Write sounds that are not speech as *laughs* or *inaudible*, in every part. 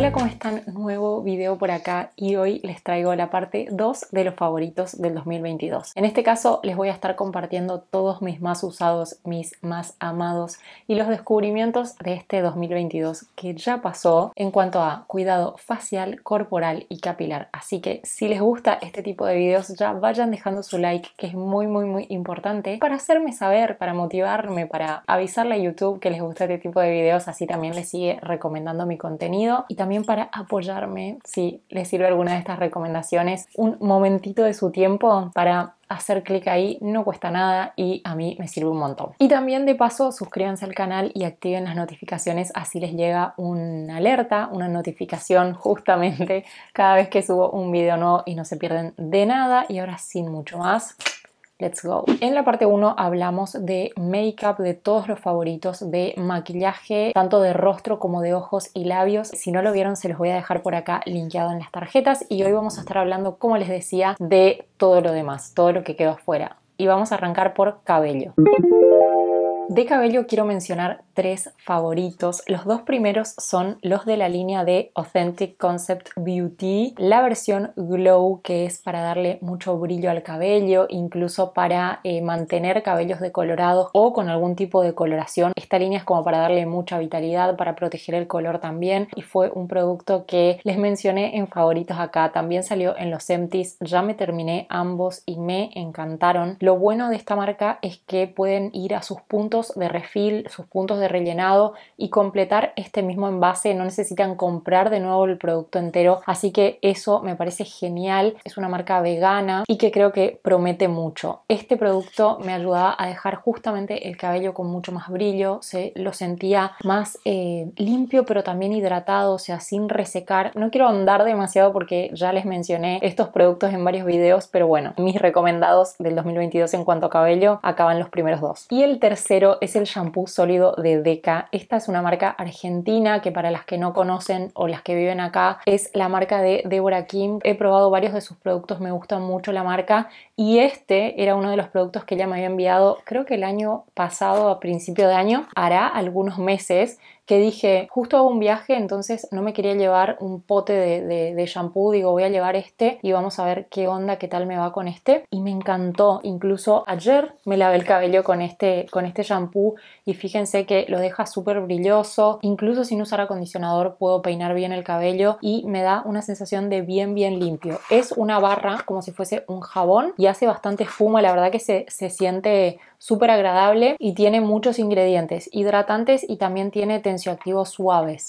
Hola, ¿cómo están? Nuevo video por acá y hoy les traigo la parte 2 de los favoritos del 2022. En este caso les voy a estar compartiendo todos mis más usados, mis más amados y los descubrimientos de este 2022 que ya pasó en cuanto a cuidado facial, corporal y capilar. Así que si les gusta este tipo de videos ya vayan dejando su like que es muy muy muy importante para hacerme saber, para motivarme, para avisarle a YouTube que les gusta este tipo de videos así también les sigue recomendando mi contenido y también también para apoyarme, si les sirve alguna de estas recomendaciones, un momentito de su tiempo para hacer clic ahí, no cuesta nada y a mí me sirve un montón. Y también de paso suscríbanse al canal y activen las notificaciones, así les llega una alerta, una notificación justamente *laughs* cada vez que subo un video nuevo y no se pierden de nada. Y ahora sin mucho más, Let's go. En la parte 1 hablamos de makeup, de todos los favoritos, de maquillaje, tanto de rostro como de ojos y labios. Si no lo vieron, se los voy a dejar por acá linkeado en las tarjetas. Y hoy vamos a estar hablando, como les decía, de todo lo demás, todo lo que quedó afuera. Y vamos a arrancar por cabello. De cabello quiero mencionar tres favoritos. Los dos primeros son los de la línea de Authentic Concept Beauty, la versión Glow que es para darle mucho brillo al cabello, incluso para eh, mantener cabellos decolorados o con algún tipo de coloración. Esta línea es como para darle mucha vitalidad, para proteger el color también y fue un producto que les mencioné en favoritos acá. También salió en los empties, ya me terminé ambos y me encantaron. Lo bueno de esta marca es que pueden ir a sus puntos de refill, sus puntos de rellenado y completar este mismo envase. No necesitan comprar de nuevo el producto entero. Así que eso me parece genial. Es una marca vegana y que creo que promete mucho. Este producto me ayudaba a dejar justamente el cabello con mucho más brillo. Se lo sentía más eh, limpio pero también hidratado, o sea, sin resecar. No quiero andar demasiado porque ya les mencioné estos productos en varios videos, pero bueno, mis recomendados del 2022 en cuanto a cabello acaban los primeros dos. Y el tercero es el shampoo sólido de Deca. Esta es una marca argentina que para las que no conocen o las que viven acá es la marca de Deborah Kim. He probado varios de sus productos, me gusta mucho la marca y este era uno de los productos que ella me había enviado creo que el año pasado, a principio de año, hará algunos meses que dije, justo hago un viaje, entonces no me quería llevar un pote de, de, shampoo, digo, voy a llevar este y vamos a ver qué onda, qué tal me va con este. Y me encantó, incluso ayer me lavé el cabello con este, con este shampoo y fíjense que lo deja súper brilloso. Incluso sin usar acondicionador puedo peinar bien el cabello y me da una sensación de bien, bien limpio. Es una barra como si fuese un jabón y hace bastante espuma. La verdad que se, se siente súper agradable y tiene muchos ingredientes hidratantes y también tiene tensioactivos suaves.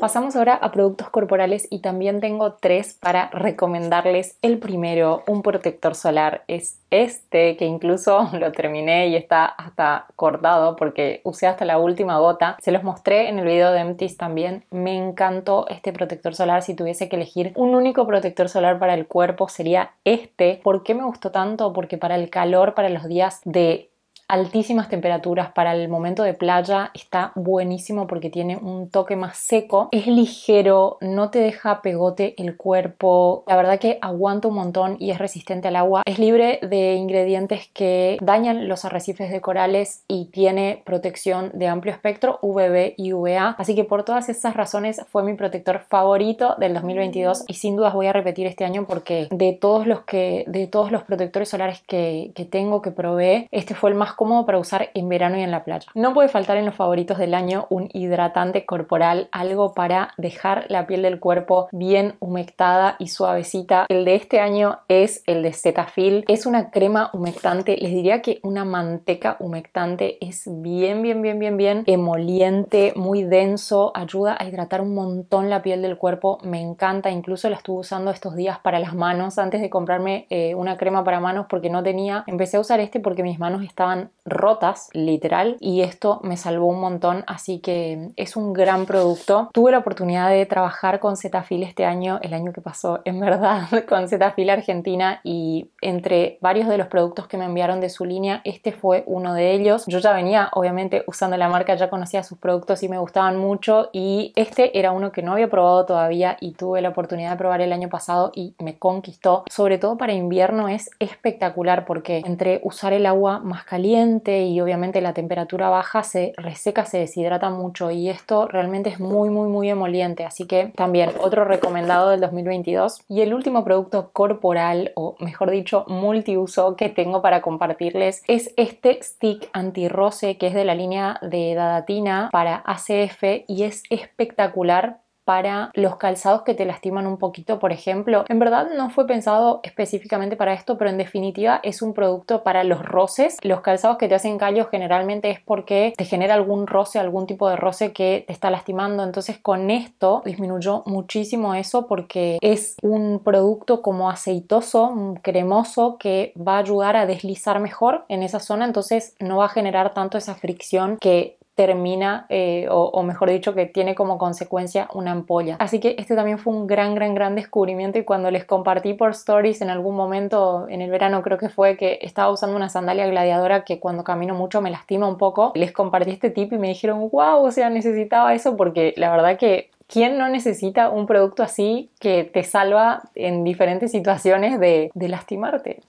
Pasamos ahora a productos corporales y también tengo tres para recomendarles. El primero, un protector solar, es este que incluso *laughs* lo terminé y está hasta cortado porque usé hasta la última gota. Se los mostré en el video de Empties también. Me encantó este protector solar. Si tuviese que elegir un único protector solar para el cuerpo sería este. ¿Por qué me gustó tanto? Porque para el calor, para los días de altísimas temperaturas, para el momento de playa está buenísimo porque tiene un toque más seco, es ligero, no te deja pegote el cuerpo, la verdad que aguanta un montón y es resistente al agua, es libre de ingredientes que dañan los arrecifes de corales y tiene protección de amplio espectro VB y UVA, así que por todas esas razones fue mi protector favorito del 2022 y sin dudas voy a repetir este año porque de todos los que de todos los protectores solares que, que tengo que probé, este fue el más cómodo para usar en verano y en la playa. No puede faltar en los favoritos del año un hidratante corporal, algo para dejar la piel del cuerpo bien humectada y suavecita. El de este año es el de Cetaphil. Es una crema humectante, les diría que una manteca humectante. Es bien, bien, bien, bien, bien emoliente, muy denso, ayuda a hidratar un montón la piel del cuerpo. Me encanta, incluso la estuve usando estos días para las manos antes de comprarme eh, una crema para manos porque no tenía. Empecé a usar este porque mis manos estaban rotas, literal, y esto me salvó un montón, así que es un gran producto. Tuve la oportunidad de trabajar con Zetafil este año, el año que pasó, *laughs* en verdad, con Zetafil Argentina y entre varios de los productos que me enviaron de su línea, este fue uno de ellos. Yo ya venía, obviamente, usando la marca, ya conocía sus productos y me gustaban mucho y este era uno que no había probado todavía y tuve la oportunidad de probar el año pasado y me conquistó. Sobre todo para invierno es espectacular porque entre usar el agua más caliente, y obviamente la temperatura baja se reseca, se deshidrata mucho y esto realmente es muy muy muy emoliente, así que también otro recomendado del 2022. Y el último producto corporal o mejor dicho multiuso que tengo para compartirles es este stick antirroce que es de la línea de Dadatina para ACF y es espectacular para los calzados que te lastiman un poquito, por ejemplo. En verdad no fue pensado específicamente para esto, pero en definitiva es un producto para los roces. Los calzados que te hacen callos generalmente es porque te genera algún roce, algún tipo de roce que te está lastimando. Entonces con esto disminuyó muchísimo eso porque es un producto como aceitoso, mm, cremoso, que va a ayudar a deslizar mejor en esa zona. Entonces no va a generar tanto esa fricción que termina, eh, o, mejor dicho, que tiene como consecuencia una ampolla. Así que este también fue un gran, gran, gran descubrimiento y cuando les compartí por stories en algún momento, en el verano creo que fue que estaba usando una sandalia gladiadora que cuando camino mucho me lastima un poco, les compartí este tip y me dijeron, wow, o sea, necesitaba eso porque la verdad que ¿quién no necesita un producto así que te salva en diferentes situaciones de, lastimarte?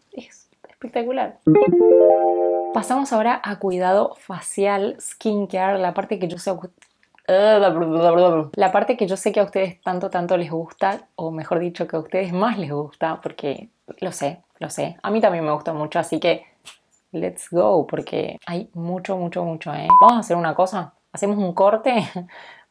espectacular. Pasamos ahora a cuidado facial, skincare, la parte que yo sé la parte que yo sé que a ustedes tanto, tanto les gusta, o mejor dicho, que a ustedes más les gusta, porque lo sé, lo sé. A mí también me gusta mucho, así que let's go, porque hay mucho, mucho, mucho, ¿eh? Vamos a hacer una cosa. Hacemos un corte,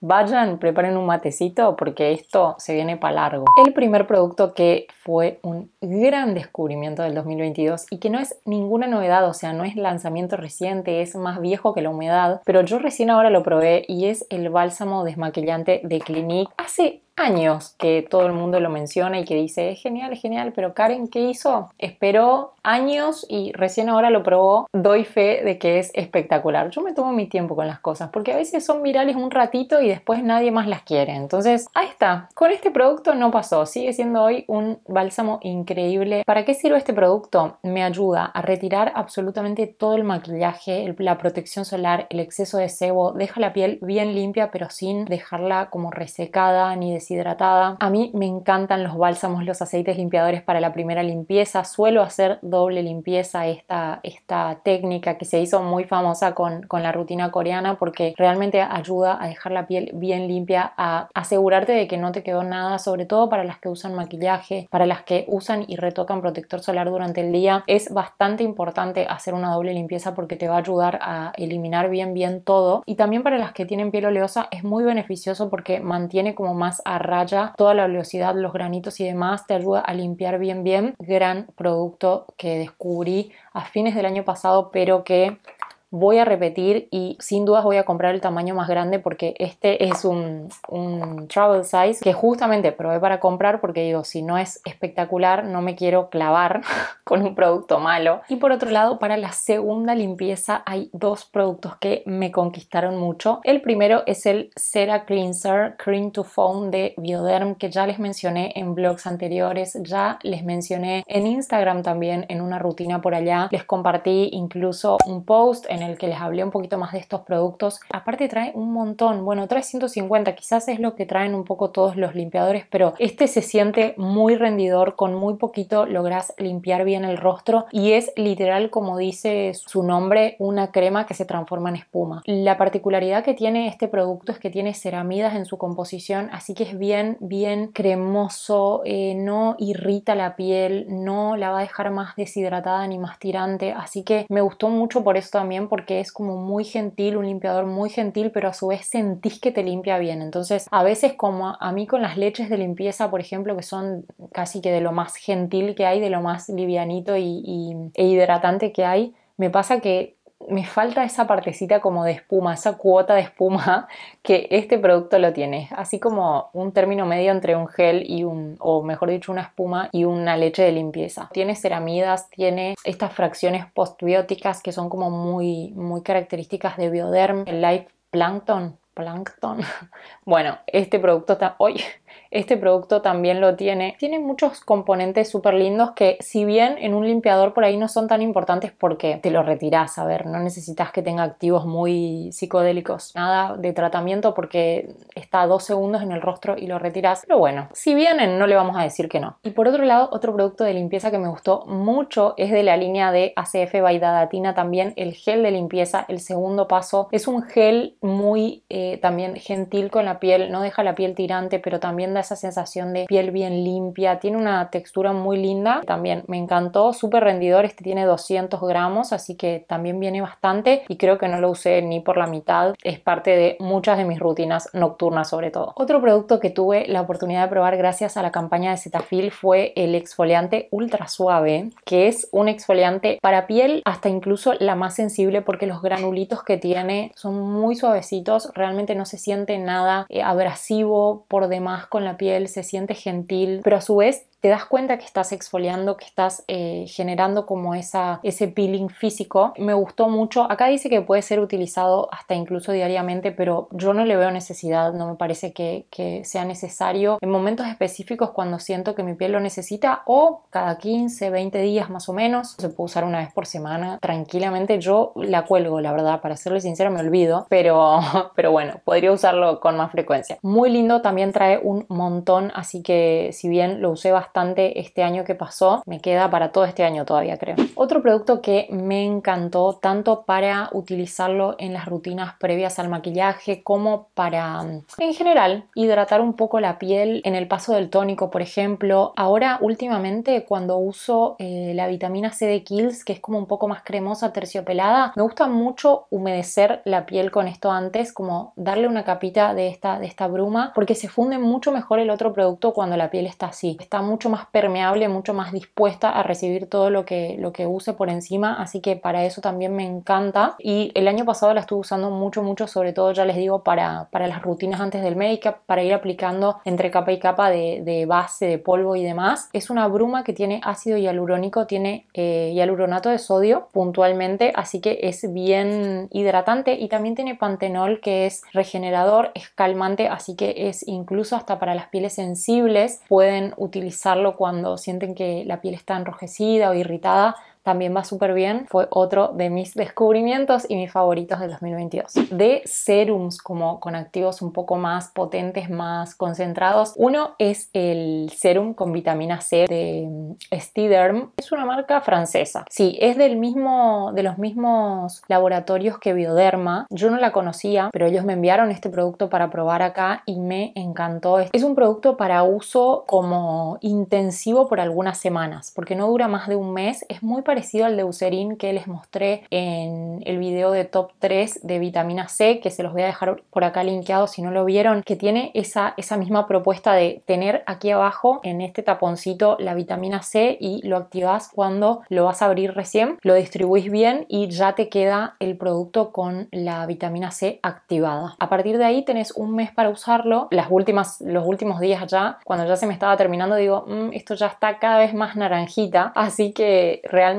Vayan, preparen un matecito porque esto se viene para largo. El primer producto que fue un gran descubrimiento del 2022 y que no es ninguna novedad, o sea, no es lanzamiento reciente, es más viejo que la humedad, pero yo recién ahora lo probé y es el bálsamo desmaquillante de Clinique. Hace años que todo el mundo lo menciona y que dice es genial, es genial, pero Karen, ¿qué hizo? Esperó años y recién ahora lo probó. Doy fe de que es espectacular. Yo me tomo mi tiempo con las cosas porque a veces son virales un ratito y después nadie más las quiere. Entonces, ahí está. Con este producto no pasó. Sigue siendo hoy un bálsamo increíble. ¿Para qué sirve este producto? Me ayuda a retirar absolutamente todo el maquillaje, la protección solar, el exceso de sebo. Deja la piel bien limpia pero sin dejarla como resecada ni des a mí me encantan los bálsamos, los aceites limpiadores para la primera limpieza. Suelo hacer doble limpieza, esta, esta técnica que se hizo muy famosa con, con la rutina coreana porque realmente ayuda a dejar la piel bien limpia, a asegurarte de que no te quedó nada, sobre todo para las que usan maquillaje, para las que usan y retocan protector solar durante el día. Es bastante importante hacer una doble limpieza porque te va a ayudar a eliminar bien bien todo. Y también para las que tienen piel oleosa es muy beneficioso porque mantiene como más a raya toda la oleosidad, los granitos y demás, te ayuda a limpiar bien bien. Gran producto que descubrí a fines del año pasado, pero que voy a repetir y sin dudas voy a comprar el tamaño más grande porque este es un, travel size que justamente probé para comprar porque digo, si no es espectacular no me quiero clavar *laughs* con un producto malo. Y por otro lado, para la segunda limpieza hay dos productos que me conquistaron mucho. El primero es el Cera Cleanser Cream to Foam de Bioderm que ya les mencioné en blogs anteriores, ya les mencioné en Instagram también en una rutina por allá, les compartí incluso un post en en el que les hablé un poquito más de estos productos. Aparte trae un montón, bueno, trae 150, quizás es lo que traen un poco todos los limpiadores, pero este se siente muy rendidor, con muy poquito logras limpiar bien el rostro y es literal, como dice su nombre, una crema que se transforma en espuma. La particularidad que tiene este producto es que tiene ceramidas en su composición, así que es bien, bien cremoso, eh, no irrita la piel, no la va a dejar más deshidratada ni más tirante, así que me gustó mucho por eso también porque es como muy gentil, un limpiador muy gentil, pero a su vez sentís que te limpia bien. Entonces, a veces como a mí con las leches de limpieza, por ejemplo, que son casi que de lo más gentil que hay, de lo más livianito y, e hidratante que hay, me pasa que me falta esa partecita como de espuma, esa cuota de espuma *laughs* que este producto lo tiene. Así como un término medio entre un gel y un, o mejor dicho, una espuma y una leche de limpieza. Tiene ceramidas, tiene estas fracciones postbióticas que son como muy, muy características de Bioderm, el Life Plankton. Plankton. *laughs* Bueno, este producto está hoy este producto también lo tiene. Tiene muchos componentes súper lindos que si bien en un limpiador por ahí no son tan importantes porque te lo retirás, a ver, no necesitas que tenga activos muy psicodélicos, nada de tratamiento porque está dos segundos en el rostro y lo retiras Pero bueno, si bien no le vamos a decir que no. Y por otro lado, otro producto de limpieza que me gustó mucho es de la línea de ACF by también, el gel de limpieza, el segundo paso. Es un gel muy eh, también gentil con la piel, no deja la piel tirante, pero también también da esa sensación de piel bien limpia, tiene una textura muy linda, también me encantó, súper rendidor, este tiene 200 gramos, así que también viene bastante y creo que no lo usé ni por la mitad, es parte de muchas de mis rutinas nocturnas sobre todo. Otro producto que tuve la oportunidad de probar gracias a la campaña de Cetaphil fue el exfoliante ultra suave, que es un exfoliante para piel hasta incluso la más sensible porque los granulitos que tiene son muy suavecitos, realmente no se siente nada eh, abrasivo por demás con la piel, se siente gentil, pero a su vez te das cuenta que estás exfoliando, que estás eh, generando como esa, ese peeling físico. Me gustó mucho. Acá dice que puede ser utilizado hasta incluso diariamente, pero yo no le veo necesidad, no me parece que, sea necesario en momentos específicos cuando siento que mi piel lo necesita o cada 15, 20 días más o menos. Se puede usar una vez por semana tranquilamente. Yo la cuelgo, la verdad, para serle sincera me olvido, pero, *laughs* pero bueno, podría usarlo con más frecuencia. Muy lindo, también trae un montón, así que si bien lo usé bastante, este año que pasó. Me queda para todo este año todavía, creo. Otro producto que me encantó tanto para utilizarlo en las rutinas previas al maquillaje como para, mm, en general, hidratar un poco la piel en el paso del tónico, por ejemplo. Ahora, últimamente, cuando uso eh, la vitamina C de Kills, que es como un poco más cremosa, terciopelada, me gusta mucho humedecer la piel con esto antes, como darle una capita de esta, de esta bruma, porque se funde mucho mejor el otro producto cuando la piel está así. Está mucho más permeable, mucho más dispuesta a recibir todo lo que, lo que use por encima, así que para eso también me encanta. Y el año pasado la estuve usando mucho, mucho, sobre todo ya les digo, para, para las rutinas antes del make-up, para ir aplicando entre capa y capa de, de, base, de polvo y demás. Es una bruma que tiene ácido hialurónico, tiene eh, hialuronato de sodio puntualmente, así que es bien hidratante y también tiene pantenol que es regenerador, es calmante, así que es incluso hasta para las pieles sensibles pueden utilizar cuando sienten que la piel está enrojecida o irritada también va súper bien. Fue otro de mis descubrimientos y mis favoritos de 2022. De serums como con activos un poco más potentes, más concentrados, uno es el serum con vitamina C de mm, Stiderm. Es una marca francesa. Sí, es del mismo, de los mismos laboratorios que Bioderma. Yo no la conocía, pero ellos me enviaron este producto para probar acá y me encantó. Es un producto para uso como intensivo por algunas semanas, porque no dura más de un mes. Es muy parecido el al Eucerin que les mostré en el video de top 3 de vitamina C, que se los voy a dejar por acá linkeado si no lo vieron, que tiene esa, esa misma propuesta de tener aquí abajo en este taponcito la vitamina C y lo activas cuando lo vas a abrir recién, lo distribuís bien y ya te queda el producto con la vitamina C activada. A partir de ahí tenés un mes para usarlo, las últimas, los últimos días ya, cuando ya se me estaba terminando digo, mm, esto ya está cada vez más naranjita, *laughs* así que realmente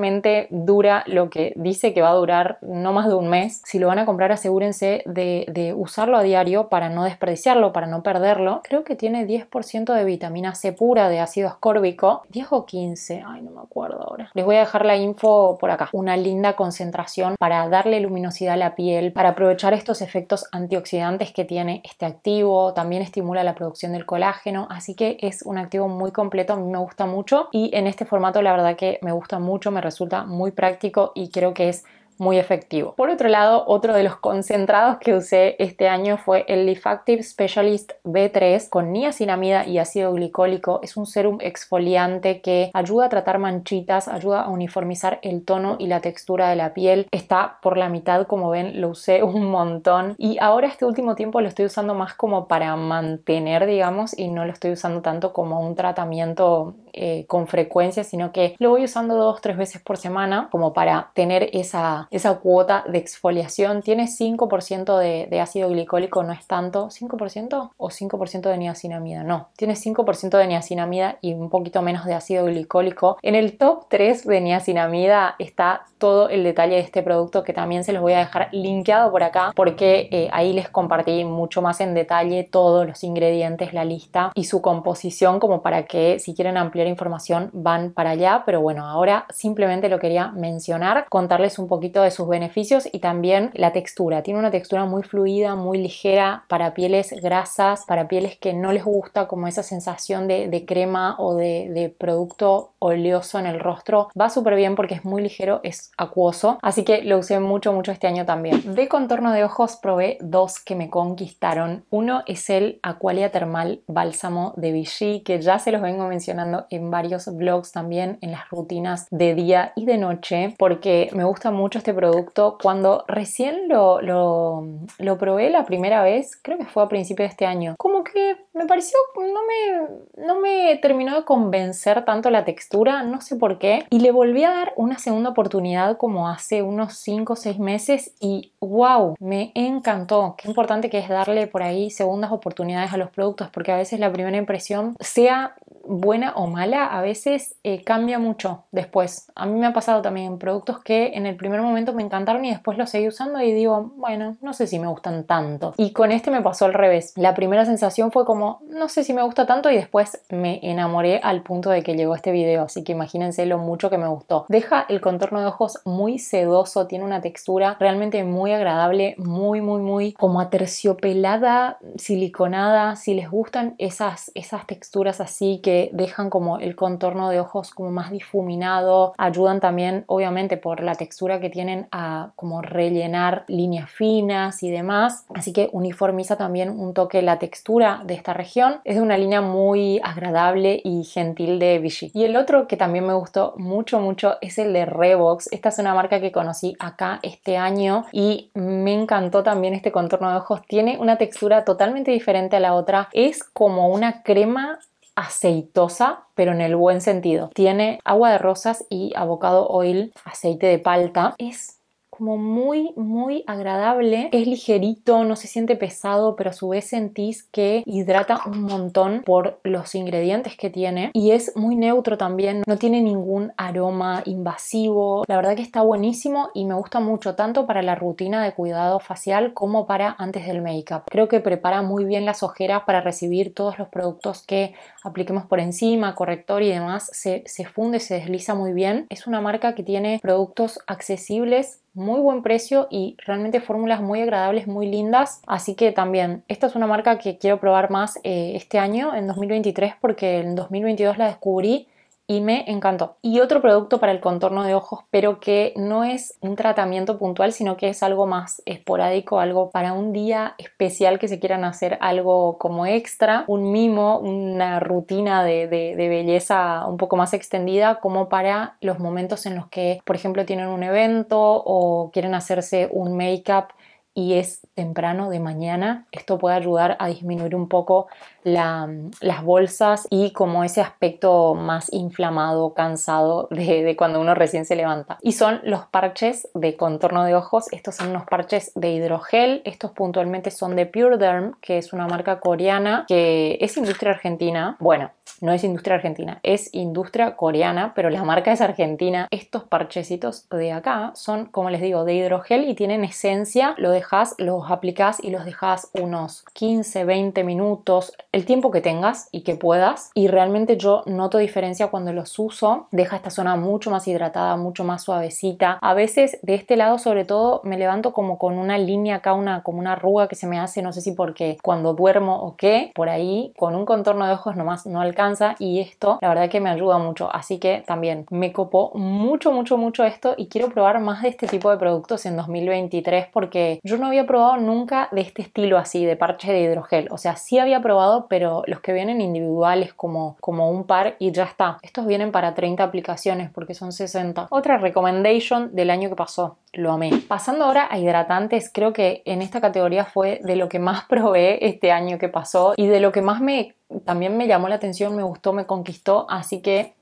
dura lo que dice que va a durar no más de un mes. Si lo van a comprar, asegúrense de, usarlo a diario para no desperdiciarlo, para no perderlo. Creo que tiene 10% de vitamina C pura, de ácido ascórbico. 10 o 15, ay, no me acuerdo ahora. Les voy a dejar la info por acá. Una linda concentración para darle luminosidad a la piel, para aprovechar estos efectos antioxidantes que tiene este activo. También estimula la producción del colágeno, así que es un activo muy completo. A mí me gusta mucho y en este formato la verdad que me gusta mucho, me resulta muy práctico y creo que es muy efectivo. Por otro lado, otro de los concentrados que usé este año fue el Lifactive Specialist B3 con niacinamida y ácido glicólico. Es un serum exfoliante que ayuda a tratar manchitas, ayuda a uniformizar el tono y la textura de la piel. Está por la mitad, como ven, lo usé *laughs* un montón y ahora este último tiempo lo estoy usando más como para mantener, digamos, y no lo estoy usando tanto como un tratamiento eh, con frecuencia, sino que lo voy usando dos, tres veces por semana como para tener esa esa cuota de exfoliación. Tiene 5% de, ácido glicólico, no es tanto. ¿5% o 5% de niacinamida? No, tiene 5% de niacinamida y un poquito menos de ácido glicólico. En el top 3 de niacinamida está todo el detalle de este producto que también se los voy a dejar linkeado por acá porque eh, ahí les compartí mucho más en detalle todos los ingredientes, la lista y su composición como para que si quieren ampliar información van para allá. Pero bueno, ahora simplemente lo quería mencionar, contarles un poquito de sus beneficios y también la textura. Tiene una textura muy fluida, muy ligera para pieles grasas, para pieles que no les gusta como esa sensación de, crema o de, producto oleoso en el rostro. Va súper bien porque es muy ligero, es acuoso. Así que lo usé mucho, mucho este año también. De contorno de ojos probé dos que me conquistaron. Uno es el Aqualia Termal Bálsamo de Vichy, que ya se los vengo mencionando en varios vlogs también, en las rutinas de día y de noche, porque me gusta mucho este este producto cuando recién lo, lo, lo probé la primera vez, creo que fue a principio de este año. Como que me pareció, no me, no me terminó de convencer tanto la textura, no sé por qué. Y le volví a dar una segunda oportunidad como hace unos 5 o 6 meses y wow, me encantó. Qué importante que es darle por ahí segundas oportunidades a los productos porque a veces la primera impresión, sea buena o mala, a veces eh, cambia mucho después. A mí me ha pasado también en productos que en el primer momento me encantaron y después los seguí usando y digo, bueno, no sé si me gustan tanto. Y con este me pasó al revés. La primera sensación fue como no sé si me gusta tanto y después me enamoré al punto de que llegó este video, así que imagínense lo mucho que me gustó. Deja el contorno de ojos muy sedoso, tiene una textura realmente muy agradable, muy, muy, muy como aterciopelada, siliconada. Si les gustan esas, esas texturas así que dejan como el contorno de ojos como más difuminado, ayudan también, obviamente, por la textura que tienen a como rellenar líneas finas y demás. Así que uniformiza también un toque la textura de esta región. Es de una línea muy agradable y gentil de Vichy. Y el otro que también me gustó mucho, mucho es el de Revox. Esta es una marca que conocí acá este año y me encantó también este contorno de ojos. Tiene una textura totalmente diferente a la otra. Es como una crema aceitosa, pero en el buen sentido. Tiene agua de rosas y avocado oil, aceite de palta. Es como muy, muy agradable. Es ligerito, no se siente pesado, pero a su vez sentís que hidrata un montón por los ingredientes que tiene. Y es muy neutro también, no tiene ningún aroma invasivo. La verdad que está buenísimo y me gusta mucho, tanto para la rutina de cuidado facial como para antes del make-up. Creo que prepara muy bien las ojeras para recibir todos los productos que apliquemos por encima, corrector y demás. Se, se funde, se desliza muy bien. Es una marca que tiene productos accesibles muy buen precio y realmente fórmulas muy agradables, muy lindas. Así que también, esta es una marca que quiero probar más eh, este año, en 2023, porque en 2022 la descubrí y me encantó. Y otro producto para el contorno de ojos, pero que no es un tratamiento puntual, sino que es algo más esporádico, algo para un día especial que se quieran hacer algo como extra, un mimo, una rutina de, belleza un poco más extendida, como para los momentos en los que, por ejemplo, tienen un evento o quieren hacerse un make-up y es temprano de mañana. Esto puede ayudar a disminuir un poco mm, las bolsas y como ese aspecto más inflamado, cansado de, de, cuando uno recién se levanta. Y son los parches de contorno de ojos. Estos son unos parches de hidrogel. Estos puntualmente son de Pure Derm, que es una marca coreana que es industria argentina. Bueno, no es industria argentina, es industria coreana, pero la marca es argentina. Estos parchecitos de acá son, como les digo, de hidrogel y tienen esencia. Lo de dejas, los aplicas y los dejas unos 15, 20 minutos, el tiempo que tengas y que puedas. Y realmente yo noto diferencia cuando los uso. Deja esta zona mucho más hidratada, mucho más suavecita. A veces de este lado sobre todo me levanto como con una línea acá, una, como una arruga que se me hace, no sé si porque cuando duermo o qué, por ahí con un contorno de ojos nomás no alcanza y esto la verdad que me ayuda mucho. Así que también me copó mucho, mucho, mucho esto y quiero probar más de este tipo de productos en 2023 porque yo no había probado nunca de este estilo así, de parche de hidrogel. O sea, sí había probado, pero los que vienen individuales como, como un par y ya está. Estos vienen para 30 aplicaciones porque son 60. Otra recommendation del año que pasó. Lo amé. Pasando ahora a hidratantes, creo que en esta categoría fue de lo que más *laughs* probé este año que pasó y de lo que más me también me llamó la atención, me gustó, me conquistó, así que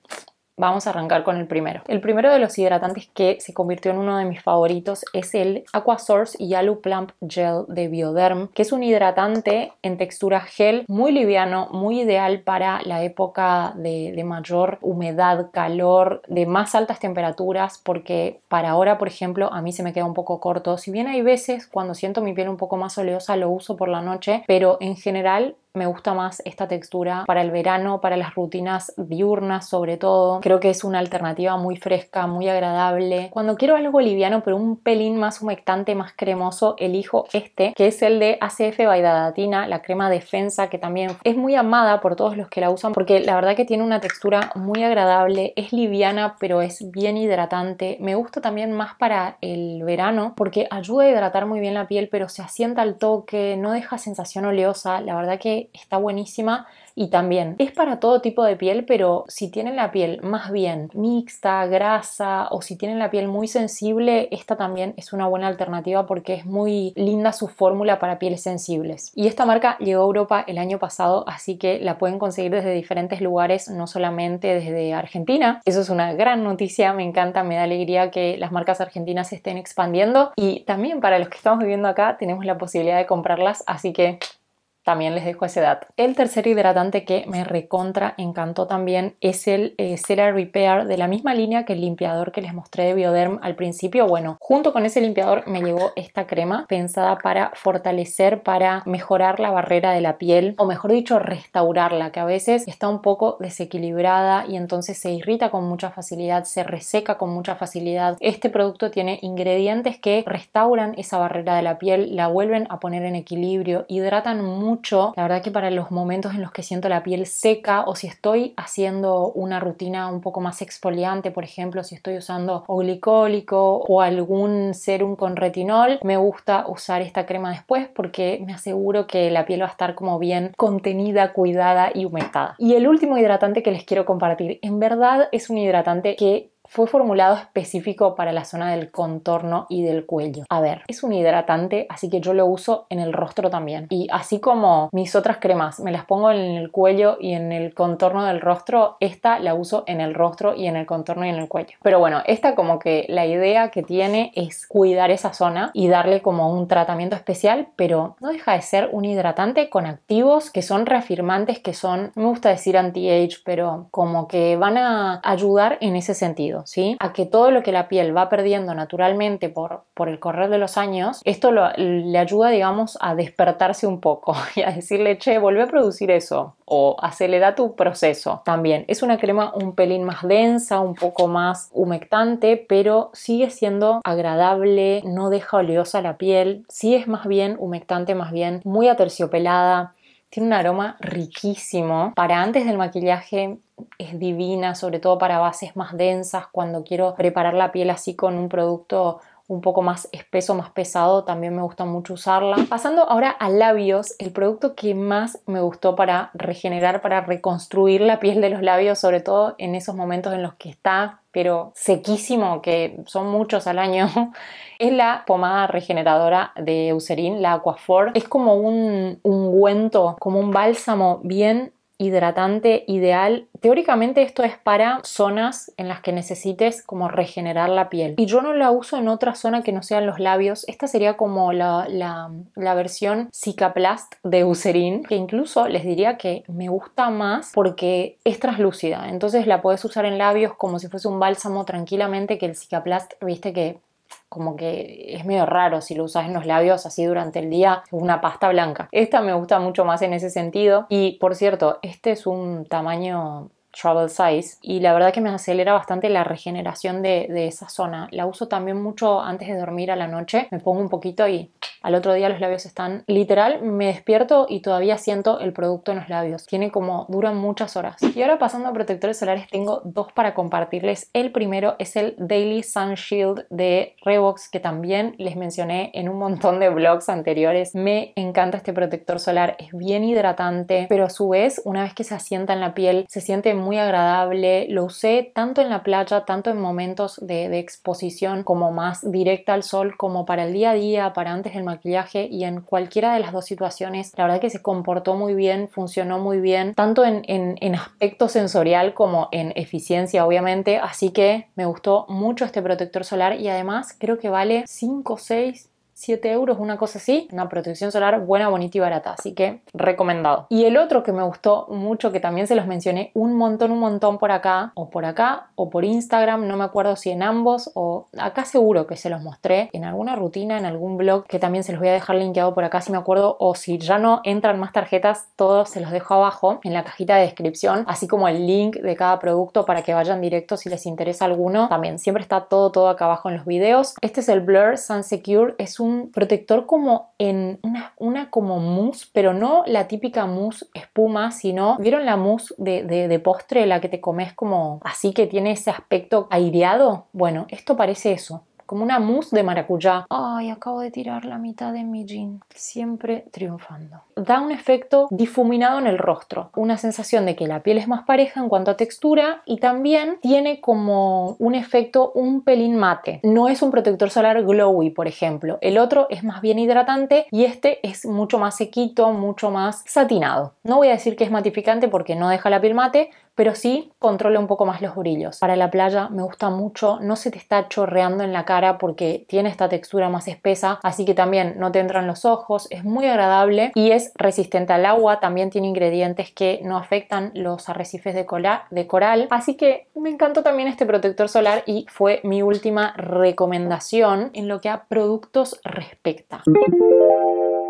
Vamos a arrancar con el primero. El primero de los hidratantes que se convirtió en uno de mis favoritos es el Aquasource Yalu Plump Gel de Bioderm, que es un hidratante en textura gel muy liviano, muy ideal para la época de, de mayor humedad, calor, de más altas temperaturas, porque para ahora, por ejemplo, a mí se me queda un poco corto. Si bien hay veces cuando siento mi piel un poco más oleosa lo uso por la noche, pero en general me gusta más esta textura para el verano, para las rutinas diurnas sobre todo. Creo que es una alternativa muy fresca, muy agradable. Cuando quiero algo liviano pero un pelín más humectante, más cremoso, elijo este, que es el de ACF Vaidadatina, la crema defensa, que también es muy amada por todos los que la usan porque la verdad que tiene una textura muy agradable, es liviana pero es bien hidratante. Me gusta también más para el verano porque ayuda a hidratar muy bien la piel pero se asienta al toque, no deja sensación oleosa. La verdad que está buenísima y también es para todo tipo de piel, pero si tienen la piel más bien mixta, grasa o si tienen la piel muy sensible, esta también es una buena alternativa porque es muy linda su fórmula para pieles sensibles. Y esta marca llegó a Europa el año pasado, así que la pueden conseguir desde diferentes lugares, no solamente desde Argentina. Eso es una gran noticia, me encanta, me da alegría que las marcas argentinas estén expandiendo y también para los que estamos viviendo acá tenemos la posibilidad de comprarlas, así que también les dejo ese dato. El tercer hidratante que me recontra encantó también es el eh, Cera Repair de la misma línea que el limpiador que les mostré de Bioderm al principio. Bueno, junto con ese limpiador me llegó esta crema pensada para fortalecer, para mejorar la barrera de la piel o mejor dicho restaurarla, que a veces está un poco desequilibrada y entonces se irrita con mucha facilidad, se reseca con mucha facilidad. Este producto tiene ingredientes que restauran esa barrera de la piel, la vuelven a poner en equilibrio, hidratan mucho la verdad que para los momentos en los que siento la piel seca o si estoy haciendo una rutina un poco más exfoliante, por ejemplo, si estoy usando o glicólico o algún serum con retinol, me gusta usar esta crema después porque me aseguro que la piel va a estar como bien contenida, cuidada y humectada. Y el último hidratante que les quiero compartir, en verdad es un hidratante que fue formulado específico para la zona del contorno y del cuello. A ver, es un hidratante, así que yo lo uso en el rostro también. Y así como mis otras cremas me las pongo en el cuello y en el contorno del rostro, esta la uso en el rostro y en el contorno y en el cuello. Pero bueno, esta como que la idea que tiene es cuidar esa zona y darle como un tratamiento especial, pero no deja de ser un hidratante con activos que son reafirmantes, que son, me gusta decir anti-age, pero como que van a ayudar en ese sentido. A que todo lo que la piel va perdiendo naturalmente por, por el correr de los años, esto le ayuda, digamos, a despertarse un poco *laughs* y a decirle, che, vuelve a producir eso o acelera tu proceso también. Es una crema un pelín más densa, un poco más humectante, pero sigue siendo agradable, no deja oleosa la piel, sí es más bien humectante, más bien muy aterciopelada, tiene un aroma riquísimo. Para antes del maquillaje es divina, sobre todo para bases más densas, cuando quiero preparar la piel así con un producto un poco más espeso, más pesado, también me gusta mucho usarla. Pasando ahora a labios, el producto que más me gustó para regenerar, para reconstruir la piel de los labios, sobre todo en esos momentos en los que está pero sequísimo, que son muchos al año, *laughs* es la pomada regeneradora de Eucerin, la Aquaphor. Es como un ungüento, como un bálsamo bien hidratante ideal. Teóricamente esto es para zonas en las que necesites como regenerar la piel. Y yo no la uso en otra zona que no sean los labios. Esta sería como la, la, versión Cicaplast de Eucerin, que incluso les diría que me gusta más porque es translúcida. Entonces la puedes usar en labios como si fuese un bálsamo tranquilamente que el Cicaplast, viste que como que es medio raro si lo usas en los labios así durante el día, una pasta blanca. Esta me gusta mucho más en ese sentido. Y por cierto, este es un tamaño travel size y la verdad que me acelera bastante la regeneración de, esa zona. La uso también mucho antes de dormir a la noche, me pongo un poquito y al otro día los labios están literal, me despierto y todavía siento el producto en los labios. Tiene como, duran muchas horas. Y ahora pasando a protectores solares, tengo dos para compartirles. El primero es el Daily Sun Shield de Revox, que también les mencioné en un montón de vlogs anteriores. Me encanta este protector solar, es bien hidratante, pero a su vez, una vez que se asienta en la piel, se siente muy agradable, lo usé tanto en la playa, tanto en momentos de, exposición como más directa al sol, como para el día a día, para antes del maquillaje y en cualquiera de las dos situaciones, la verdad que se comportó muy bien, funcionó muy bien, tanto en, en aspecto sensorial como en eficiencia, obviamente, así que me gustó mucho este protector solar y además creo que vale 5 o 6 7 euros, una cosa así, una protección solar buena, bonita y barata, así que recomendado. Y el otro que me gustó mucho, que también se los mencioné un montón, un montón por acá, o por acá, o por Instagram, no me acuerdo si en ambos, o acá seguro que se los mostré, en alguna rutina, en algún blog, que también se los voy a dejar linkeado por acá si me acuerdo, o si ya no entran más tarjetas, todos se los dejo abajo en la cajita de descripción, así como el link de cada producto para que vayan directo si les interesa alguno. También siempre está todo, todo acá abajo en los videos. Este es el Blur Sun Secure, es un protector como en una, como mousse, pero no la típica mousse espuma, sino, ¿vieron la mousse de postre, la que te comes como así que tiene ese aspecto aireado? Bueno, esto parece eso, como una mousse de maracuyá. Ay, acabo de tirar la mitad de mi jean. Siempre triunfando. Da un efecto difuminado en el rostro, una sensación de que la piel es más pareja en cuanto a textura y también tiene como un efecto un pelín mate. No es un protector solar glowy, por ejemplo. El otro es más bien hidratante y este es mucho más sequito, mucho más satinado. No voy a decir que es matificante porque no deja la piel mate, pero sí controla un poco más los brillos. Para la playa me gusta mucho, no se te está chorreando en la cara porque tiene esta textura más espesa, así que también no te entran los ojos, es muy agradable y es resistente al agua, también tiene ingredientes que no afectan los arrecifes de coral, así que me encantó también este protector solar y fue mi última recomendación en lo que a productos respecta.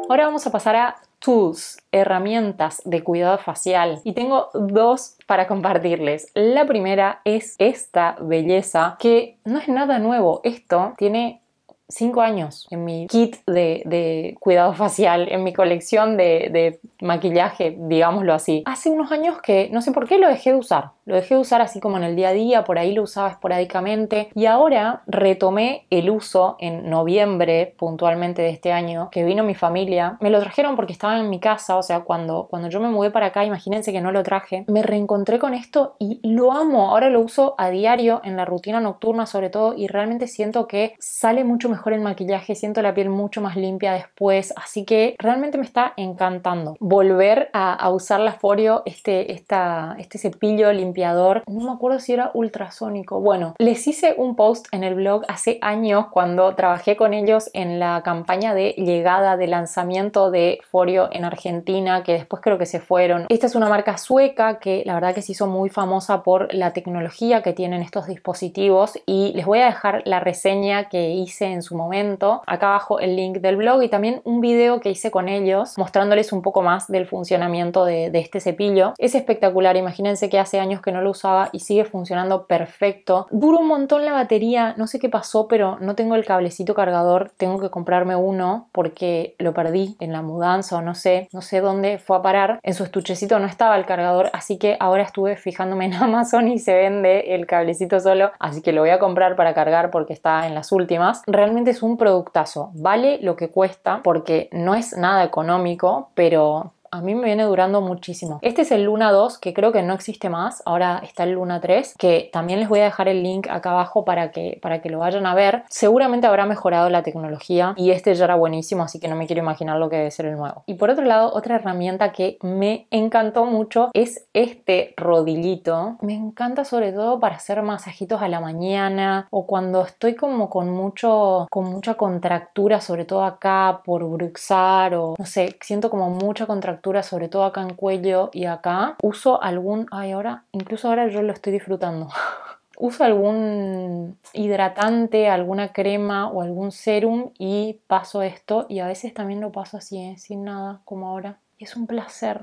Ahora vamos a pasar a tools, herramientas de cuidado facial. Y tengo dos para compartirles. La primera es esta belleza que no es nada nuevo. Esto tiene cinco años en mi kit de, cuidado facial, en mi colección de, maquillaje, digámoslo así. Hace unos años que no sé por qué lo dejé de usar. Lo dejé de usar así como en el día a día, por ahí lo usaba esporádicamente y ahora retomé el uso en noviembre puntualmente de este año que vino mi familia. Me lo trajeron porque estaba en mi casa, o sea, cuando, cuando yo me mudé para acá, imagínense que no lo traje. Me reencontré con esto y lo amo. Ahora lo uso a diario en la rutina nocturna sobre todo y realmente siento que sale mucho mejor mejor el maquillaje, siento la piel mucho más limpia después, así que realmente me está encantando. Volver a, usar la Forio, este, esta, este cepillo limpiador, no me acuerdo si era ultrasónico, bueno, les hice un post en el blog hace años cuando trabajé con ellos en la campaña de llegada de lanzamiento de Forio en Argentina, que después creo que se fueron. Esta es una marca sueca que la verdad que se hizo muy famosa por la tecnología que tienen estos dispositivos y les voy a dejar la reseña que hice en su momento. Acá abajo el link del blog y también un video que hice con ellos mostrándoles un poco más del funcionamiento de, este cepillo. Es espectacular, imagínense que hace años que no lo usaba y sigue funcionando perfecto. Dura un montón la batería, no sé qué pasó, pero no tengo el cablecito cargador, tengo que comprarme uno porque lo perdí en la mudanza o no sé, no sé dónde fue a parar. En su estuchecito no estaba el cargador, así que ahora estuve fijándome en *laughs* Amazon y se vende el cablecito solo, así que lo voy a comprar para cargar porque está en las últimas. Realmente es un productazo. Vale lo que cuesta porque no es nada económico, pero a mí me viene durando muchísimo. Este es el Luna 2, que creo que no existe más. Ahora está el Luna 3, que también les voy a dejar el link acá abajo para que, para que lo vayan a ver. Seguramente habrá mejorado la tecnología y este ya era buenísimo, así que no me quiero imaginar lo que debe ser el nuevo. Y por otro lado, otra herramienta que me encantó mucho es este rodillito. Me encanta sobre todo para hacer masajitos a la mañana o cuando estoy como con mucho con mucha contractura, sobre todo acá por bruxar o no sé, siento como mucha contractura sobre todo acá en cuello y acá, uso algún... Ay, ahora, incluso ahora yo lo estoy disfrutando. *laughs* uso algún hidratante, alguna crema o algún serum y paso esto y a veces también lo paso así, ¿eh? sin nada, como ahora. Y es un placer.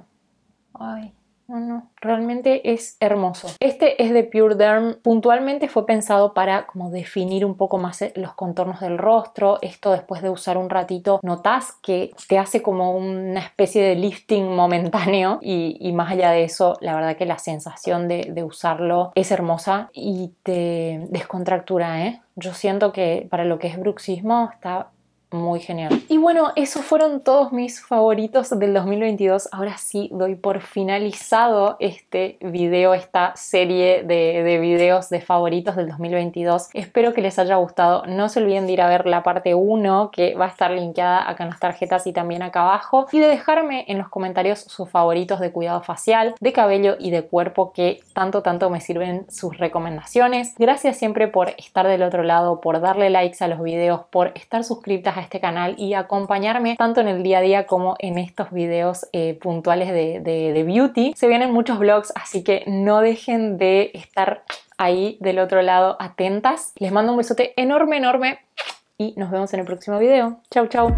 Ay, no, realmente es hermoso. Este es de Pure Derm, puntualmente fue pensado para como definir un poco más eh, los contornos del rostro, esto después de usar un ratito notas que te hace como una especie de lifting momentáneo y, más allá de eso, la verdad que la sensación de, de usarlo es hermosa y te descontractura, ¿eh? Yo siento que para lo que es bruxismo está muy genial. Y bueno, esos fueron todos mis favoritos del 2022. Ahora sí doy por finalizado este video, esta serie de, videos de favoritos del 2022. Espero que les haya gustado. No se olviden de ir a ver la parte 1 que va a estar linkeada acá en las tarjetas y también acá abajo. Y de dejarme en los comentarios sus favoritos de cuidado facial, de cabello y de cuerpo que tanto, tanto me sirven sus recomendaciones. Gracias siempre por estar del otro lado, por darle likes a los videos, por estar suscritas a este canal y acompañarme tanto en el día a día como en estos videos eh, puntuales de, beauty. Se vienen muchos vlogs, así que no dejen de estar ahí del otro lado atentas. Les mando un besote enorme, enorme y nos vemos en el próximo video. Chau, chao